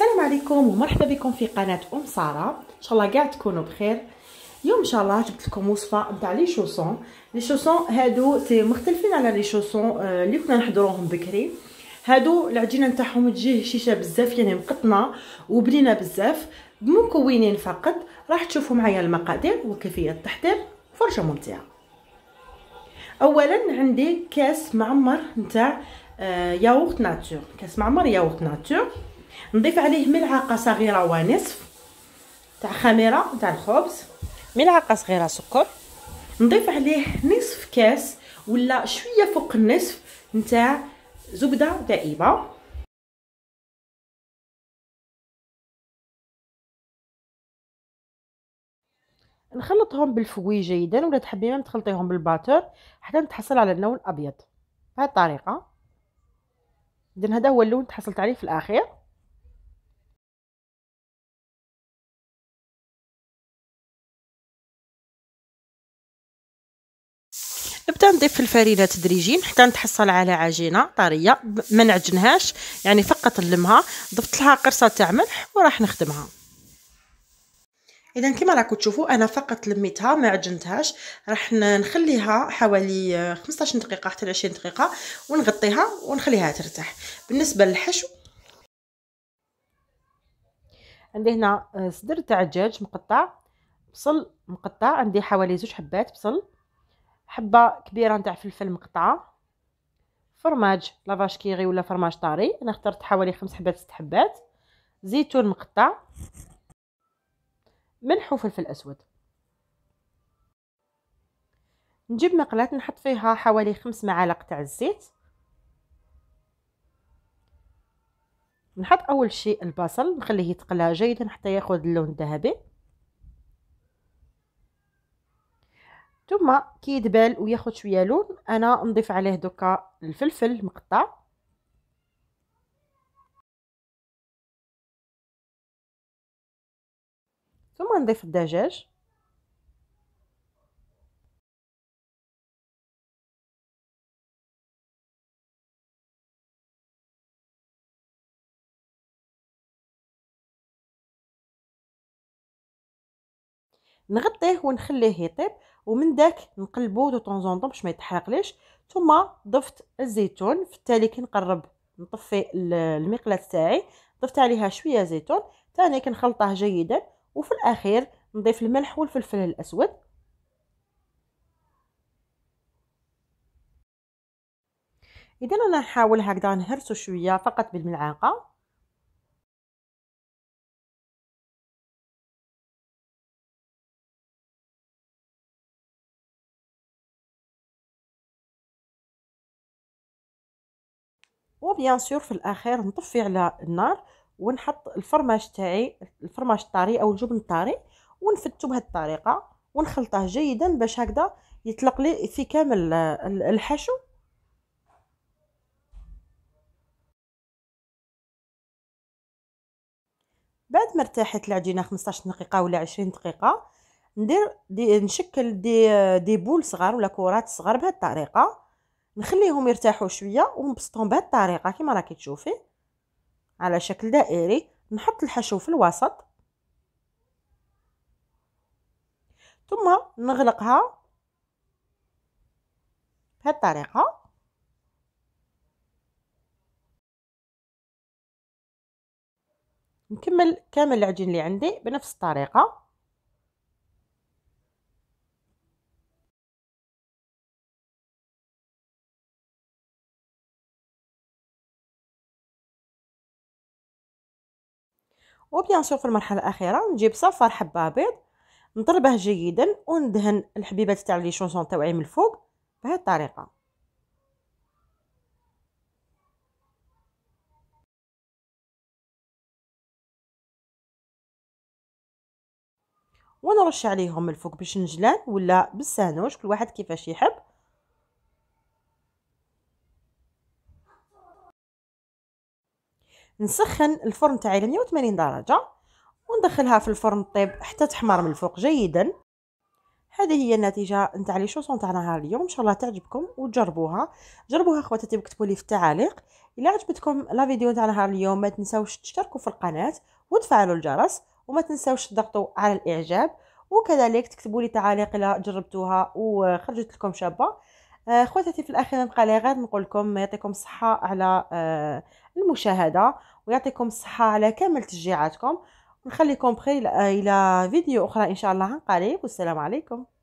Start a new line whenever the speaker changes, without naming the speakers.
السلام عليكم ومرحبا بكم في قناه ام ساره ان شاء الله كاع تكونوا بخير اليوم ان شاء الله جبت لكم وصفه نتاع لي شوسون لي شوسون هادو مختلفين على لي شوسون آه، اللي كنا نحضروهم بكري هادو العجينه نتاعهم تجي هشيشه بزاف يعني مقطنه وبنينه بزاف بمكونين فقط راح تشوفوا معايا المقادير وكيفيه التحضير فرشه ممتعه اولا عندي كاس معمر نتاع آه، ياغورت ناتور كاس معمر ياغورت ناتور نضيف عليه ملعقه صغيره ونصف تاع خميره تاع الخبز ملعقه صغيره سكر نضيف عليه نصف كاس ولا شويه فوق النصف نتاع زبده دائبه نخلطهم بالفوي جيدا ولا تحبي ما تخلطيهم بالباتر حتى نتحصل على اللون الابيض بهذه الطريقه اذا هذا هو اللون تحصلت عليه في الاخير
نبدا نضيف الفرينه
تدريجيا حتى نتحصل على عجينه طريه ما نعجنهاش يعني فقط نلمها ضفت لها قرصه تاع ملح وراح نخدمها اذا كما راكم تشوفوا انا فقط لميتها ما عجنتهاش راح نخليها حوالي 15 دقيقه حتى 20 دقيقه ونغطيها ونخليها ترتاح بالنسبه للحشو عندي هنا صدر تاع دجاج مقطع بصل مقطع عندي حوالي زوج حبات بصل حبه كبيره نتاع فلفل مقطعه فرماج لافاش كيغي ولا فرماج طاري انا اخترت حوالي خمس حبات ست حبات زيتون مقطع ملح وفلفل اسود نجيب مقلاة نحط فيها حوالي خمس معالق تاع الزيت نحط اول شيء البصل نخليه يتقلى جيدا حتى ياخذ اللون الذهبي ثم كي يدبل وياخد شويه لون انا نضيف عليه دوكا الفلفل المقطع
ثم نضيف الدجاج
نغطيه ونخليه يطيب ومن داك نقلبو دو طون طون باش ما يتحرقليش ثم ضفت الزيتون في التالي كي نقرب نطفي المقلاة تاعي ضفت عليها شويه زيتون ثاني كنخلطه جيدا وفي الاخير نضيف الملح والفلفل الاسود اذا انا نحاول هكذا نهرسو شويه فقط بالملعقه وبيان سور في الاخير نطفي على النار ونحط الفرماج تاعي الفرماج الطري او الجبن الطري ونفتو بهذه الطريقه ونخلطه جيدا باش هكذا يطلق لي في كامل الحشو بعد ما ارتاحت العجينه 15 دقيقه ولا 20 دقيقه ندير دي نشكل دي دي بول صغار ولا كرات صغار بهذه الطريقه نخليهم يرتاحوا شويه ونبسطهم بهذه الطريقه كما راكي تشوفي على شكل دائري نحط الحشو في الوسط ثم نغلقها بهذه الطريقه
نكمل كامل العجين اللي عندي بنفس الطريقه
وبيان سور في المرحله الاخيره نجيب صفار حبه بيض نضربه جيدا وندهن الحبيبات تاع لي شونسون تاعي من الفوق بهذه الطريقه ونرش عليهم من الفوق باش نجلان ولا بالسانوش كل واحد كيفاش يحب نسخن الفرن تاعي ل 180 درجه وندخلها في الفرن طيب حتى تحمر من الفوق جيدا هذه هي النتيجه نتاع لي شوسون تاع نهار اليوم ان شاء الله تعجبكم وتجربوها جربوها اخواتاتي وكتبوا لي في التعاليق الا عجبتكم لا فيديو تاع نهار اليوم ما تنساوش تشتركوا في القناه وتفعلوا الجرس وما تنساوش تضغطوا على الاعجاب وكذلك تكتبوا لي تعاليق الا جربتوها وخرجت لكم شابه آه، خواتاتي في الاخير نبقى لي غير نقول لكم يعطيكم الصحه على آه، المشاهده ويعطيكم الصحه على كامل تشجيعاتكم ونخليكم بخير الى فيديو اخرى ان شاء الله عن قريب والسلام عليكم